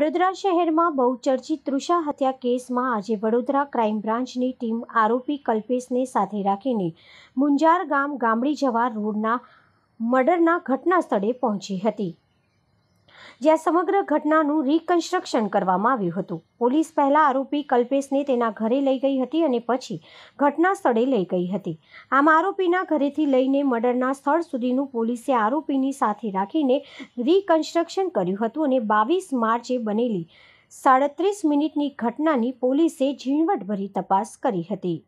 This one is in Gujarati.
વડોદરા શહેરમાં બહુચર્ચિત તૃષા હત્યા કેસમાં આજે વડોદરા ક્રાઇમ બ્રાન્ચની ટીમ આરોપી કલ્પેશને સાથે રાખીને મુંજાર ગામ ગામડી જવા રોડના મર્ડરના ઘટના સ્થળે પહોંચી હતી જ્યાં સમગ્ર ઘટનાનું રિકન્સ્ટ્રક્શન કરવામાં આવ્યું હતું પોલીસ પહેલાં આરોપી કલ્પેશને તેના ઘરે લઈ ગઈ હતી અને પછી ઘટના સ્થળે લઈ ગઈ હતી આમ આરોપીના ઘરેથી લઈને મર્ડરના સ્થળ સુધીનું પોલીસે આરોપીની સાથે રાખીને રિકન્સ્ટ્રક્શન કર્યું હતું અને બાવીસ માર્ચે બનેલી સાડત્રીસ મિનિટની ઘટનાની પોલીસે ઝીણવટભરી તપાસ કરી હતી